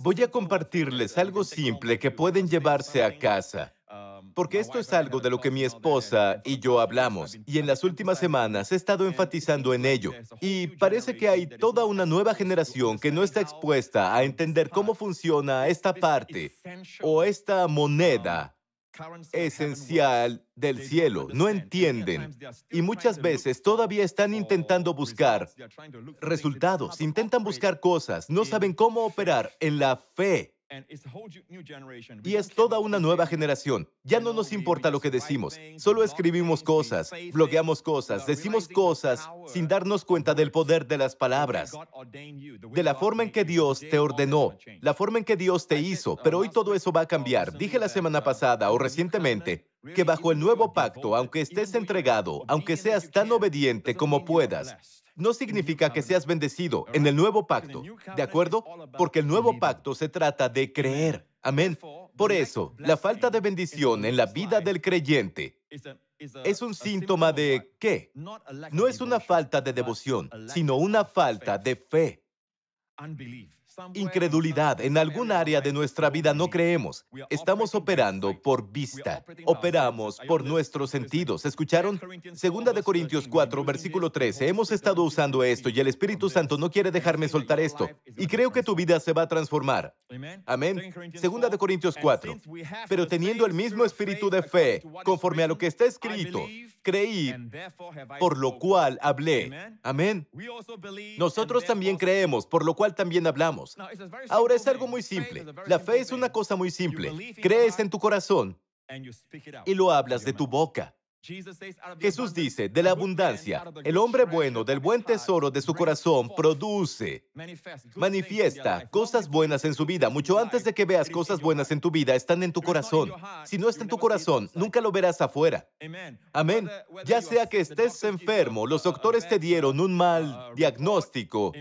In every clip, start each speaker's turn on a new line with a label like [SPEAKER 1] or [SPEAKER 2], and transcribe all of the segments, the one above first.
[SPEAKER 1] Voy a compartirles algo simple que pueden llevarse a casa. Um, porque esto es algo de lo que mi esposa y yo hablamos, y en las últimas semanas he estado enfatizando en ello. Y parece que hay toda una nueva generación que no está expuesta a entender cómo funciona esta parte o esta moneda um, esencial del cielo. No entienden. Y muchas veces todavía están intentando buscar resultados, intentan buscar cosas, no saben cómo operar en la fe y es toda una nueva generación. Ya no nos importa lo que decimos. Solo escribimos cosas, blogueamos cosas, decimos cosas sin darnos cuenta del poder de las palabras, de la forma en que Dios te ordenó, la forma en que Dios te hizo. Pero hoy todo eso va a cambiar. Dije la semana uh, pasada o recientemente que bajo el nuevo pacto, aunque estés entregado, aunque seas tan obediente como puedas, no significa que seas bendecido en el nuevo pacto, ¿de acuerdo? Porque el nuevo pacto se trata de creer. Amén. Por eso, la falta de bendición en la vida del creyente es un síntoma de qué? No es una falta de devoción, sino una falta de fe. Incredulidad, en algún área de nuestra vida no creemos. Estamos operando por vista, operamos por nuestros sentidos. ¿Escucharon? Segunda de Corintios 4, versículo 13. Hemos estado usando esto y el Espíritu Santo no quiere dejarme soltar esto. Y creo que tu vida se va a transformar. Amén. Segunda de Corintios 4. Pero teniendo el mismo espíritu de fe, conforme a lo que está escrito, creí, por lo cual hablé. Amén. Nosotros también creemos, por lo cual también hablamos. Ahora es algo muy simple. La fe es una cosa muy simple. Crees en tu corazón y lo hablas de tu boca. Jesús dice, de la abundancia, el hombre bueno del buen tesoro de su corazón produce, manifiesta cosas buenas en su vida. Mucho antes de que veas cosas buenas en tu vida, están en tu corazón. Si no está en tu corazón, nunca lo verás afuera. Amén. Ya sea que estés enfermo, los doctores te dieron un mal diagnóstico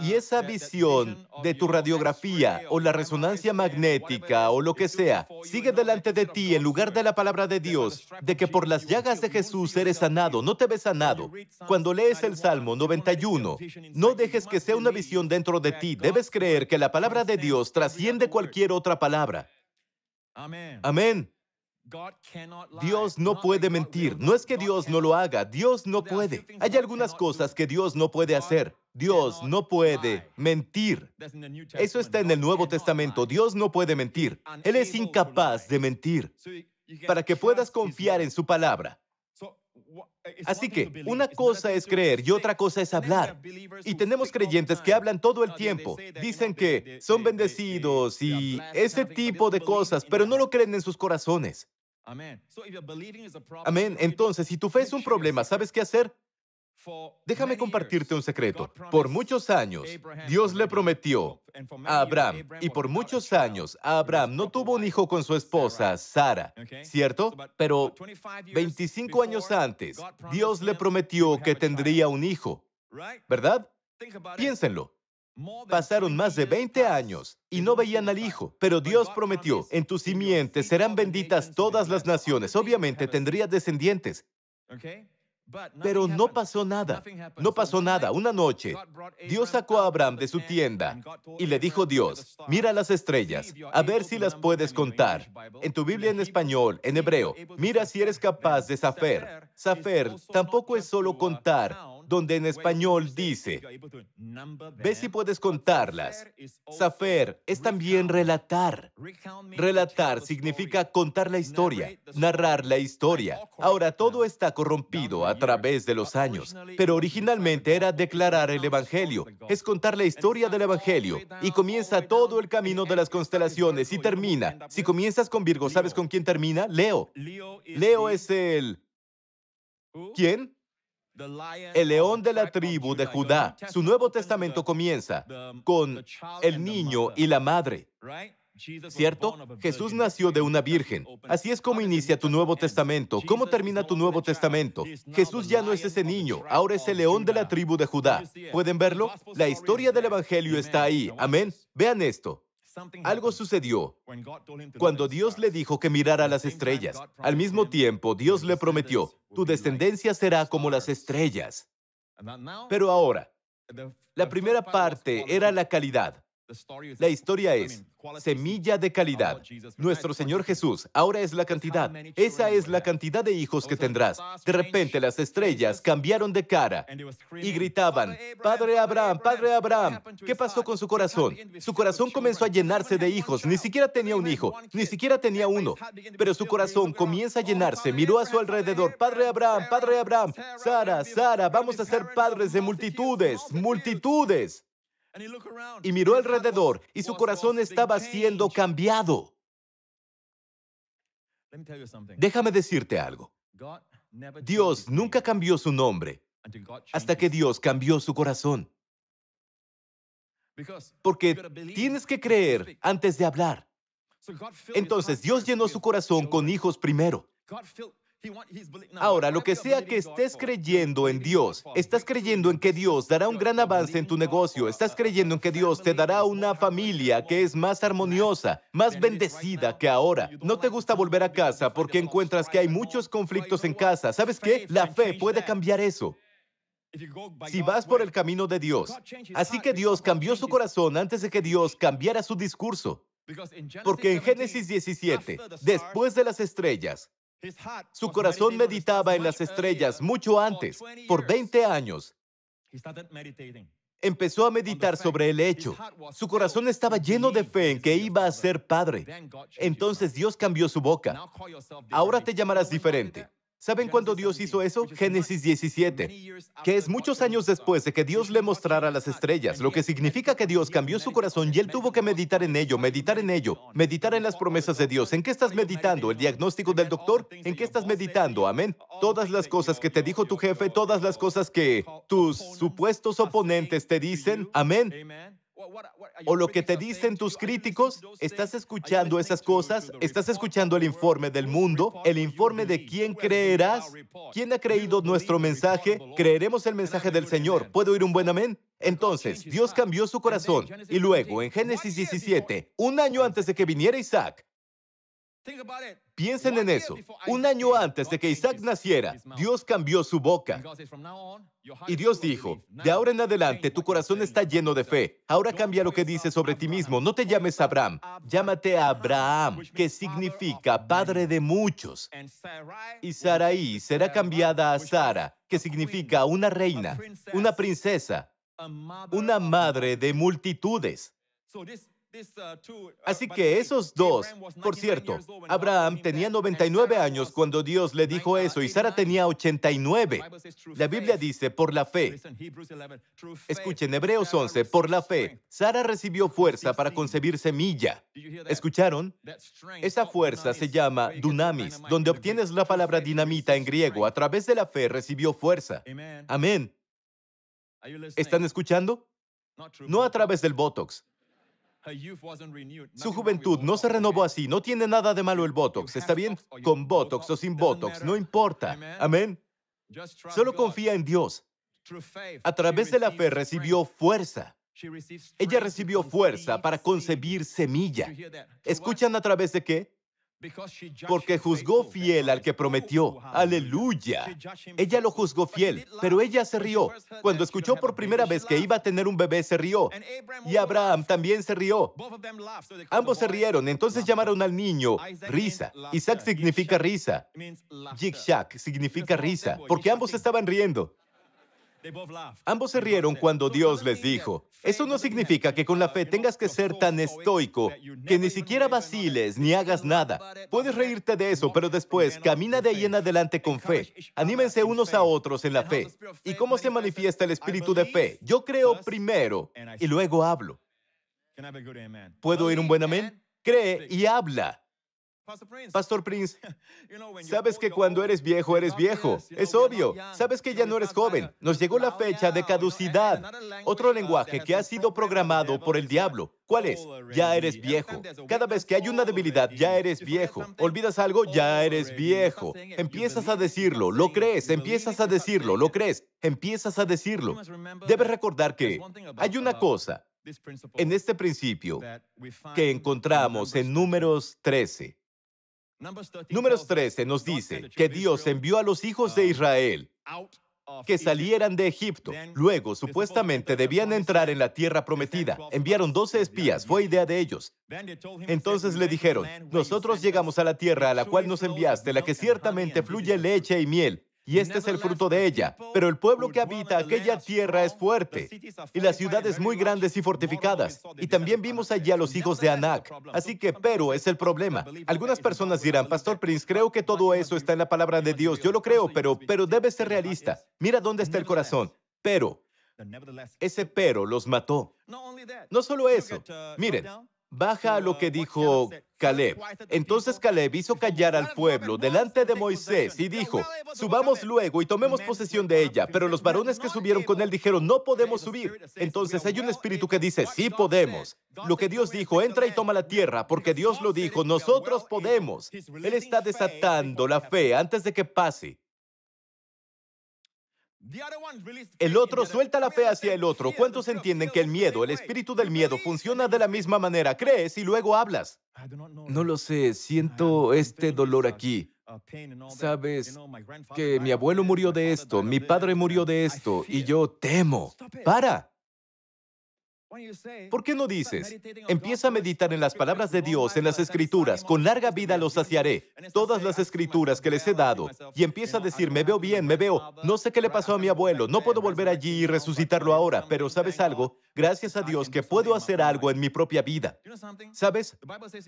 [SPEAKER 1] y uh, esa visión de tu radiografía uh, o la resonancia magnética o lo que sea sigue delante de ti en lugar de la palabra de Dios, de que por las llagas de Jesús eres sanado, no te ves sanado. Cuando lees el Salmo 91, no dejes que sea una visión dentro de ti, debes creer que la palabra de Dios trasciende cualquier otra palabra. Amén. Dios no puede mentir. No es que Dios no lo haga, Dios no puede. Hay algunas cosas que Dios no puede hacer. Dios no puede mentir. Eso está en el Nuevo Testamento. Dios no puede mentir. Él es incapaz de mentir. Para que puedas confiar en su palabra, Así que una cosa es creer y otra cosa es hablar. Y tenemos creyentes que hablan todo el tiempo, dicen que son bendecidos y ese tipo de cosas, pero no lo creen en sus corazones. Amén. Entonces, si tu fe es un problema, ¿sabes qué hacer? Déjame compartirte un secreto. Por muchos años, Dios le prometió a Abraham, y por muchos años, Abraham no tuvo un hijo con su esposa, Sara, ¿cierto? Pero 25 años antes, Dios le prometió que tendría un hijo, ¿verdad? Piénsenlo. Pasaron más de 20 años y no veían al Hijo, pero Dios prometió, en tu simiente serán benditas todas las naciones. Obviamente tendrías descendientes. Pero no pasó nada, no pasó nada. Una noche, Dios sacó a Abraham de su tienda y le dijo Dios, mira las estrellas, a ver si las puedes contar. En tu Biblia en español, en hebreo, mira si eres capaz de saber. Saber tampoco es solo contar, donde en español dice, ve si puedes contarlas. Safer es también relatar. Relatar significa contar la historia, narrar la historia. Ahora todo está corrompido a través de los años, pero originalmente era declarar el Evangelio, es contar la historia del Evangelio y comienza todo el camino de las constelaciones y termina. Si comienzas con Virgo, ¿sabes con quién termina? Leo. Leo es el... ¿Quién? el león de la tribu de Judá. Su Nuevo Testamento comienza con el niño y la madre. ¿Cierto? Jesús nació de una virgen. Así es como inicia tu Nuevo Testamento. ¿Cómo termina tu Nuevo Testamento? Jesús ya no es ese niño, ahora es el león de la tribu de Judá. ¿Pueden verlo? La historia del Evangelio está ahí. Amén. Vean esto. Algo sucedió cuando Dios le dijo que mirara las estrellas. Al mismo tiempo, Dios le prometió, tu descendencia será como las estrellas. Pero ahora, la primera parte era la calidad. La historia es semilla de calidad. Nuestro Señor Jesús ahora es la cantidad. Esa es la cantidad de hijos que tendrás. De repente las estrellas cambiaron de cara y gritaban, Padre Abraham, Padre Abraham, ¿qué pasó con su corazón? Su corazón comenzó a llenarse de hijos. Ni siquiera tenía un hijo, ni siquiera tenía uno. Pero su corazón comienza a llenarse. Miró a su alrededor, Padre Abraham, Padre Abraham, Sara, Sara, vamos a ser padres de multitudes, multitudes. Y miró alrededor y su corazón estaba siendo cambiado. Déjame decirte algo. Dios nunca cambió su nombre hasta que Dios cambió su corazón. Porque tienes que creer antes de hablar. Entonces Dios llenó su corazón con hijos primero. Ahora, lo que sea que estés creyendo en Dios, estás creyendo en que Dios dará un gran avance en tu negocio, estás creyendo en que Dios te dará una familia que es más armoniosa, más bendecida que ahora. No te gusta volver a casa porque encuentras que hay muchos conflictos en casa. ¿Sabes qué? La fe puede cambiar eso. Si vas por el camino de Dios. Así que Dios cambió su corazón antes de que Dios cambiara su discurso. Porque en Génesis 17, después de las estrellas, su corazón meditaba en las estrellas mucho antes, por 20 años. Empezó a meditar sobre el hecho. Su corazón estaba lleno de fe en que iba a ser padre. Entonces Dios cambió su boca. Ahora te llamarás diferente. ¿Saben cuándo Dios hizo eso? Génesis 17, que es muchos años después de que Dios le mostrara las estrellas, lo que significa que Dios cambió su corazón y él tuvo que meditar en ello, meditar en ello, meditar en las promesas de Dios. ¿En qué estás meditando? ¿El diagnóstico del doctor? ¿En qué estás meditando? Amén. Todas las cosas que te dijo tu jefe, todas las cosas que tus supuestos oponentes te dicen. Amén o lo que te dicen tus críticos? ¿Estás escuchando esas cosas? ¿Estás escuchando el informe del mundo? ¿El informe de quién creerás? ¿Quién ha creído nuestro mensaje? ¿Creeremos el mensaje del Señor? ¿Puedo oír un buen amén? Entonces, Dios cambió su corazón. Y luego, en Génesis 17, un año antes de que viniera Isaac, Piensen en eso. Un año antes de que Isaac naciera, Dios cambió su boca. Y Dios dijo, de ahora en adelante tu corazón está lleno de fe. Ahora cambia lo que dices sobre ti mismo. No te llames Abraham, llámate Abraham, que significa padre de muchos. Y Sarai será cambiada a Sara, que significa una reina, una princesa, una madre de multitudes. Uh, uh, Así que esos dos, por cierto, Abraham tenía 99 años cuando Dios le dijo eso y Sara tenía 89. La Biblia dice, por la fe. Escuchen Hebreos 11, por la fe. Sara recibió fuerza para concebir semilla. ¿Escucharon? Esa fuerza se llama dunamis, donde obtienes la palabra dinamita en griego. A través de la fe recibió fuerza. Amén. ¿Están escuchando? No a través del Botox su juventud no se renovó así. No tiene nada de malo el Botox. ¿Está bien? Con Botox o sin Botox. No importa. Amén. Solo confía en Dios. A través de la fe recibió fuerza. Ella recibió fuerza para concebir semilla. ¿Escuchan a través de qué? porque juzgó fiel al que prometió. Aleluya. Ella lo juzgó fiel, pero ella se rió. Cuando escuchó por primera vez que iba a tener un bebé, se rió. Y Abraham también se rió. Ambos se rieron, entonces llamaron al niño risa. Isaac significa risa. Yitzhak significa risa, porque ambos estaban riendo. Ambos se rieron cuando Dios les dijo, eso no significa que con la fe tengas que ser tan estoico que ni siquiera vaciles ni hagas nada. Puedes reírte de eso, pero después camina de ahí en adelante con fe. Anímense unos a otros en la fe. ¿Y cómo se manifiesta el espíritu de fe? Yo creo primero y luego hablo. ¿Puedo oír un buen amén? Cree y habla. Pastor Prince, sabes que cuando eres viejo, eres viejo. Es obvio. Sabes que ya no eres joven. Nos llegó la fecha de caducidad. Otro lenguaje que ha sido programado por el diablo. ¿Cuál es? Ya eres viejo. Cada vez que hay una debilidad, ya eres viejo. Olvidas algo, ya eres viejo. Empiezas a decirlo, lo crees, empiezas a decirlo, lo crees, empiezas a decirlo. Debes recordar que hay una cosa en este principio que encontramos en números 13 Número 13 nos dice que Dios envió a los hijos de um, Israel que salieran de Egipto. Luego, supuestamente, debían entrar en la tierra prometida. Enviaron 12 espías, fue idea de ellos. Entonces le dijeron, nosotros llegamos a la tierra a la cual nos enviaste, la que ciertamente fluye leche y miel y este es el fruto de ella. Pero el pueblo que habita aquella tierra es fuerte, y las ciudades muy grandes y fortificadas. Y también vimos allí a los hijos de Anak. Así que, pero es el problema. Algunas personas dirán, Pastor Prince, creo que todo eso está en la palabra de Dios. Yo lo creo, pero, pero debe ser realista. Mira dónde está el corazón. Pero, ese pero los mató. No solo eso. Uh, Miren, Baja a lo que dijo Caleb. Entonces Caleb hizo callar al pueblo delante de Moisés y dijo, subamos luego y tomemos posesión de ella. Pero los varones que subieron con él dijeron, no podemos subir. Entonces hay un espíritu que dice, sí podemos. Lo que Dios dijo, entra y toma la tierra, porque Dios lo dijo, nosotros podemos. Él está desatando la fe antes de que pase. El otro suelta la fe hacia el otro. ¿Cuántos entienden que el miedo, el espíritu del miedo, funciona de la misma manera? Crees y luego hablas. No lo sé, siento este dolor aquí. Sabes que mi abuelo murió de esto, mi padre murió de esto, y yo temo. Para. ¿Por qué no dices, empieza a meditar en las palabras de Dios, en las escrituras, con larga vida los saciaré, todas las escrituras que les he dado, y empieza a decir, me veo bien, me veo, no sé qué le pasó a mi abuelo, no puedo volver allí y resucitarlo ahora, pero ¿sabes algo? Gracias a Dios que puedo hacer algo en mi propia vida. ¿Sabes?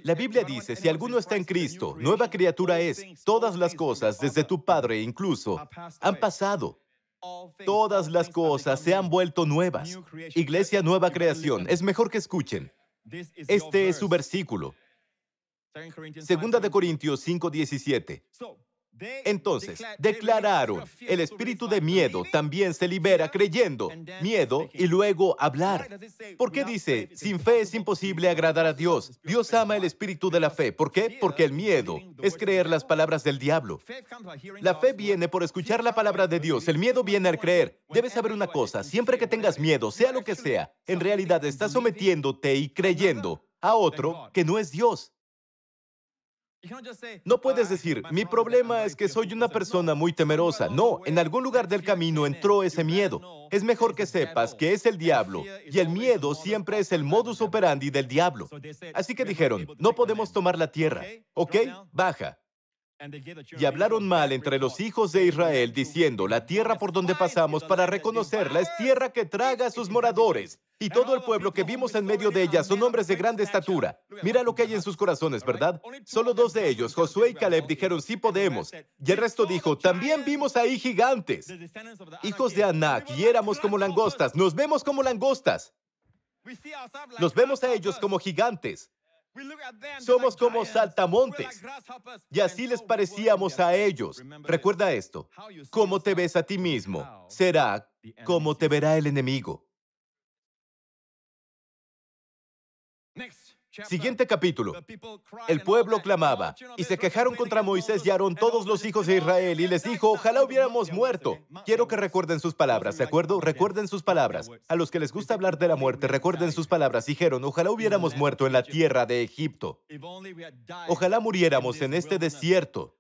[SPEAKER 1] La Biblia dice, si alguno está en Cristo, nueva criatura es, todas las cosas, desde tu Padre incluso, han pasado. Todas las cosas se han vuelto nuevas. Iglesia Nueva Creación, es mejor que escuchen. Este es su versículo. Segunda de Corintios 5, 17. Entonces, declararon, el espíritu de miedo también se libera creyendo, miedo y luego hablar. ¿Por qué dice, sin fe es imposible agradar a Dios? Dios ama el espíritu de la fe. ¿Por qué? Porque el miedo es creer las palabras del diablo. La fe viene por escuchar la palabra de Dios, el miedo viene al creer. Debes saber una cosa, siempre que tengas miedo, sea lo que sea, en realidad estás sometiéndote y creyendo a otro que no es Dios. No puedes decir, mi problema es que soy una persona muy temerosa. No, en algún lugar del camino entró ese miedo. Es mejor que sepas que es el diablo y el miedo siempre es el modus operandi del diablo. Así que dijeron, no podemos tomar la tierra, ¿ok? Baja. Y hablaron mal entre los hijos de Israel, diciendo, la tierra por donde pasamos para reconocerla es tierra que traga a sus moradores. Y todo el pueblo que vimos en medio de ella son hombres de grande estatura. Mira lo que hay en sus corazones, ¿verdad? Solo dos de ellos, Josué y Caleb, dijeron, sí podemos. Y el resto dijo, también vimos ahí gigantes, hijos de Anak, y éramos como langostas, nos vemos como langostas. Nos vemos a ellos como gigantes. Somos como saltamontes. Y así les parecíamos a ellos. Recuerda esto. Cómo te ves a ti mismo será como te verá el enemigo. Siguiente capítulo. El pueblo clamaba, y se quejaron contra Moisés y Aarón todos los hijos de Israel, y les dijo, ojalá hubiéramos muerto. Quiero que recuerden sus palabras, ¿de acuerdo? Recuerden sus palabras. A los que les gusta hablar de la muerte, recuerden sus palabras. Dijeron, ojalá hubiéramos muerto en la tierra de Egipto. Ojalá muriéramos en este desierto.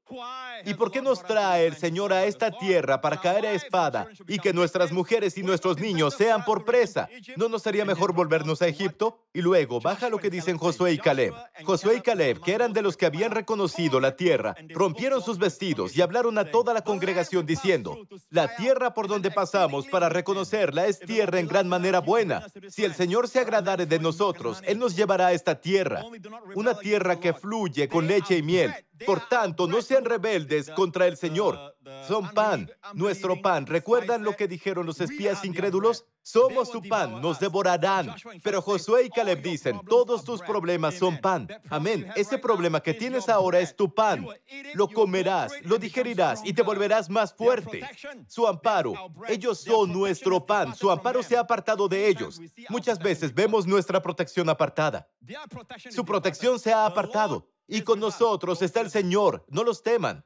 [SPEAKER 1] ¿Y por qué nos trae el Señor a esta tierra para caer a espada y que nuestras mujeres y nuestros niños sean por presa? ¿No nos sería mejor volvernos a Egipto? Y luego, baja lo que dicen Josué y Caleb. Josué y Caleb, que eran de los que habían reconocido la tierra, rompieron sus vestidos y hablaron a toda la congregación diciendo, la tierra por donde pasamos para reconocerla es tierra en gran manera buena. Si el Señor se agradare de nosotros, Él nos llevará a esta tierra, una tierra que fluye con leche y miel por tanto, no sean rebeldes contra el Señor son pan, nuestro pan. ¿Recuerdan lo que dijeron los espías incrédulos? Somos su pan, nos devorarán. Pero Josué y Caleb dicen, todos tus problemas son pan. Amén. Ese problema que tienes ahora es tu pan. Lo comerás, lo digerirás y te volverás más fuerte. Su amparo, ellos son nuestro pan. Su amparo se ha apartado de ellos. Muchas veces vemos nuestra protección apartada. Su protección se ha apartado. Y con nosotros está el Señor. No los teman.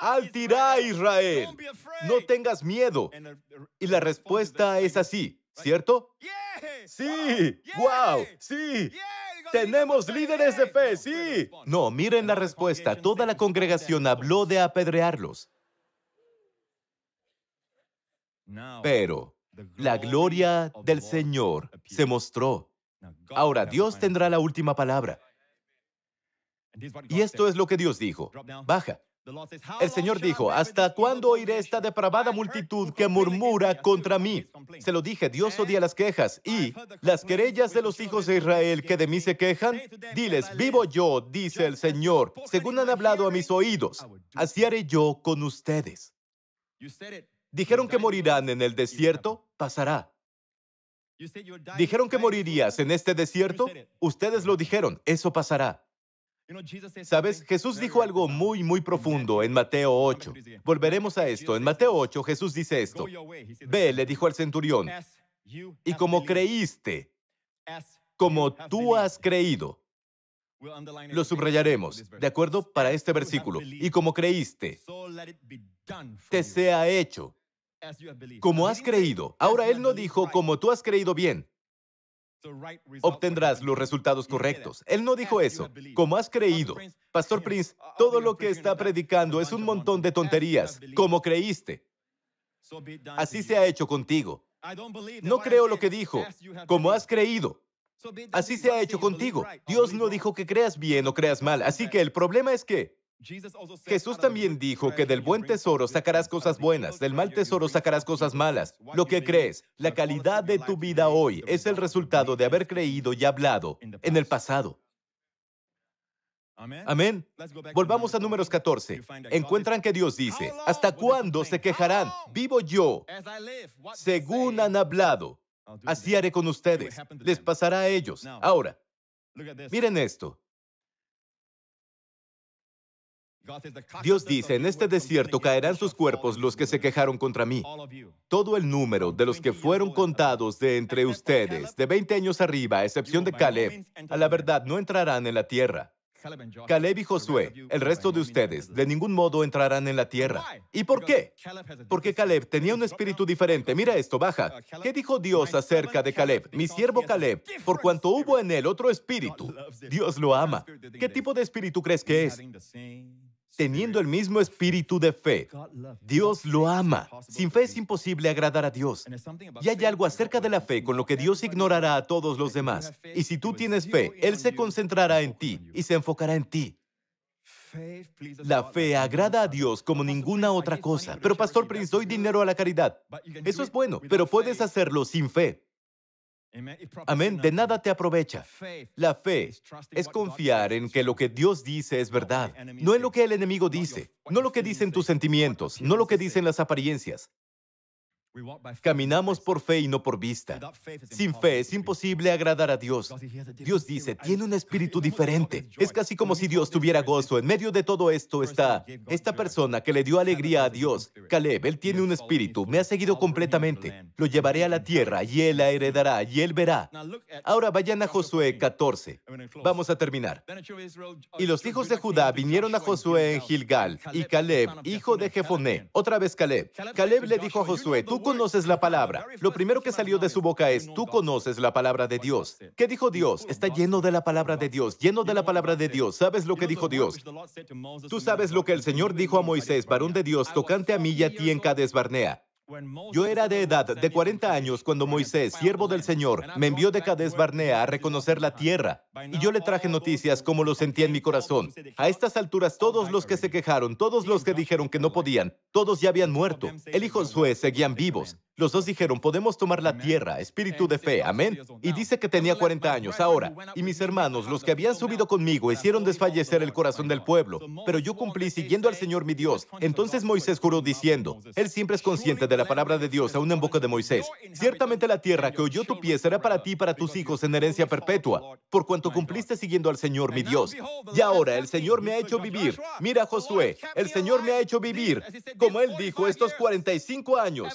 [SPEAKER 1] Al Israel, no tengas miedo. Y la respuesta es así, ¿cierto? Sí, wow, sí. Tenemos líderes de fe, sí. No, miren la respuesta. Toda la congregación habló de apedrearlos. Pero la gloria del Señor se mostró. Ahora Dios tendrá la última palabra. Y esto es lo que Dios dijo. Baja. El Señor dijo, ¿hasta cuándo oiré esta depravada multitud que murmura contra mí? Se lo dije, Dios odia las quejas y las querellas de los hijos de Israel que de mí se quejan. Diles, vivo yo, dice el Señor, según han hablado a mis oídos, así haré yo con ustedes. Dijeron que morirán en el desierto, pasará. Dijeron que morirías en este desierto, ustedes lo dijeron, eso pasará. Sabes, Jesús dijo algo muy, muy profundo en Mateo 8. Volveremos a esto. En Mateo 8 Jesús dice esto. Ve, le dijo al centurión, y este como creíste, como tú has creído, lo subrayaremos, ¿de acuerdo? Para este versículo. Y como creíste, te sea hecho. Como has creído. Ahora él no dijo, como tú has creído bien obtendrás los resultados correctos. Él no dijo eso. Como has creído, Pastor Prince, uh, todo lo que está predicando es un montón de tonterías, como creíste. Así se ha hecho contigo. No creo lo que dijo, como has creído. Así se ha hecho contigo. Dios no dijo que creas bien o creas mal. Así que el problema es que Jesús también dijo que del buen tesoro sacarás cosas buenas, del mal tesoro sacarás cosas malas. Lo que crees, la calidad de tu vida hoy es el resultado de haber creído y hablado en el pasado. Amén. Volvamos a números 14. Encuentran que Dios dice, ¿hasta cuándo se quejarán? Vivo yo, según han hablado. Así haré con ustedes. Les pasará a ellos. Ahora, miren esto. Dios dice, en este desierto caerán sus cuerpos los que se quejaron contra mí. Todo el número de los que fueron contados de entre ustedes, de 20 años arriba, a excepción de Caleb, a la verdad no entrarán en la tierra. Caleb y Josué, el resto de ustedes, de ningún modo entrarán en la tierra. ¿Y por qué? Porque Caleb tenía un espíritu diferente. Mira esto, baja. ¿Qué dijo Dios acerca de Caleb? Mi siervo Caleb, por cuanto hubo en él otro espíritu. Dios lo ama. ¿Qué tipo de espíritu crees que es? teniendo el mismo espíritu de fe. Dios lo ama. Sin fe es imposible agradar a Dios. Y hay algo acerca de la fe con lo que Dios ignorará a todos los demás. Y si tú tienes fe, Él se concentrará en ti y se enfocará en ti. La fe agrada a Dios como ninguna otra cosa. Pero Pastor Prince, doy dinero a la caridad. Eso es bueno, pero puedes hacerlo sin fe. Amén, de nada te aprovecha. La fe es confiar en que lo que Dios dice es verdad, no en lo que el enemigo dice, no lo que dicen tus sentimientos, no lo que dicen las apariencias, Caminamos por fe y no por vista. Sin fe es imposible agradar a Dios. Dios dice, tiene un espíritu diferente. Es casi como si Dios tuviera gozo. En medio de todo esto está esta persona que le dio alegría a Dios. Caleb, él tiene un espíritu, me ha seguido completamente. Lo llevaré a la tierra y él la heredará y él verá. Ahora vayan a Josué 14. Vamos a terminar. Uh, y los hijos de Judá vinieron a Josué en Gilgal y Caleb, hijo de Jefoné. Otra vez Caleb. Caleb le dijo a Josué, tú conoces la palabra. Lo primero que salió de su boca es, tú conoces la palabra de Dios. ¿Qué dijo Dios? Está lleno de la palabra de Dios, lleno de la palabra de Dios. ¿Sabes lo que dijo Dios? Tú sabes lo que el Señor dijo a Moisés, varón de Dios, tocante a mí y a ti en Cades Barnea. Yo era de edad de 40 años cuando Moisés, siervo del Señor, me envió de Cades Barnea a reconocer la tierra. Y yo le traje noticias como lo sentía en mi corazón. A estas alturas, todos los que se quejaron, todos los que dijeron que no podían, todos ya habían muerto. El hijo Josué seguían vivos. Los dos dijeron, podemos tomar la tierra, espíritu de este fe, amén. Y dice que tenía 40 años ahora. Y mis hermanos, los que habían subido conmigo, hicieron desfallecer el corazón del pueblo. Pero yo cumplí siguiendo al Señor mi Dios. Entonces Moisés juró diciendo, Él siempre es consciente de la palabra de Dios, aún en boca de Moisés. Ciertamente la tierra que oyó tu pie será para ti y para tus hijos en herencia perpetua, por cuanto cumpliste siguiendo al Señor mi Dios. Y ahora el Señor me ha hecho vivir. Mira Josué, el Señor me ha hecho vivir. Como él dijo, estos 45 años.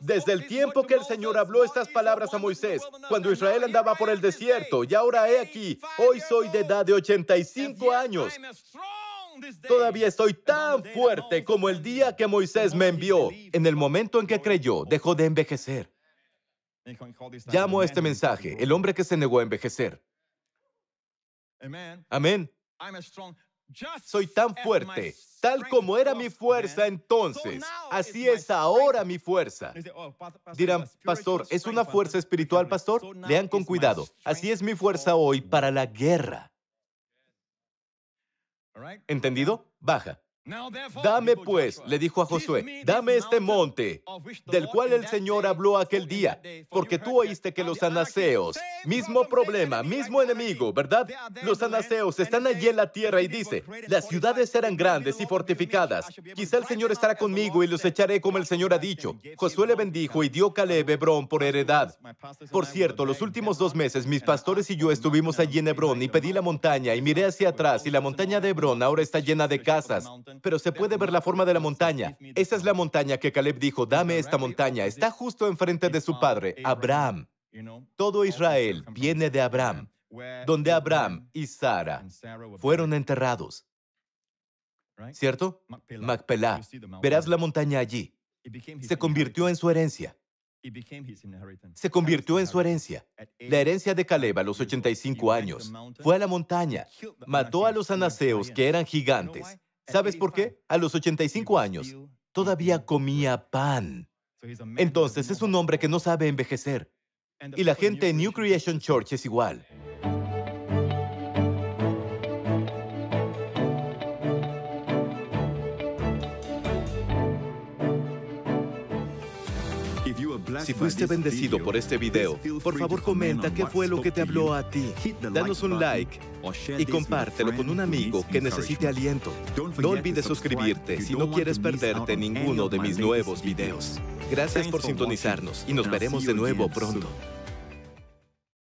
[SPEAKER 1] De desde el tiempo que el Señor habló estas palabras a Moisés, cuando Israel andaba por el desierto, y ahora he aquí, hoy soy de edad de 85 años. Todavía estoy tan fuerte como el día que Moisés me envió. En el momento en que creyó, dejó de envejecer. Llamo a este mensaje, el hombre que se negó a envejecer. Amén. Soy tan fuerte, tal como era mi fuerza entonces. Así es ahora mi fuerza. Oh, Dirán, pastor, ¿es una fuerza espiritual, pastor? Lean con cuidado. Así es mi fuerza hoy para la guerra. ¿Entendido? Baja. Dame pues, le dijo a Josué, dame este monte del cual el Señor habló aquel día, porque tú oíste que los anaseos, mismo problema, mismo enemigo, ¿verdad? Los anaseos están allí en la tierra y dice, las ciudades serán grandes y fortificadas. Quizá el Señor estará conmigo y los echaré como el Señor ha dicho. Josué le bendijo y dio Caleb Hebrón por heredad. Por cierto, los últimos dos meses mis pastores y yo estuvimos allí en Hebrón y pedí la montaña y miré hacia atrás y la montaña de Hebrón ahora está llena de casas pero se puede ver la forma de la montaña. Esa es la montaña que Caleb dijo, dame esta montaña. Está justo enfrente de su padre, Abraham. Todo Israel viene de Abraham, donde Abraham y Sara fueron enterrados. ¿Cierto? Macpelá. Verás la montaña allí. Se convirtió en su herencia. Se convirtió en su herencia. La herencia de Caleb a los 85 años. Fue a la montaña, mató a los anaseos que eran gigantes, ¿Sabes por qué? A los 85 años todavía mm. comía pan. Entonces es un hombre que no sabe envejecer. Y la gente en New Creation Church es igual. Si fuiste bendecido por este video, por favor comenta qué fue lo que te habló a ti. Danos un like y compártelo con un amigo que necesite aliento. No olvides suscribirte si no quieres perderte ninguno de mis nuevos videos. Gracias por sintonizarnos y nos veremos de nuevo pronto.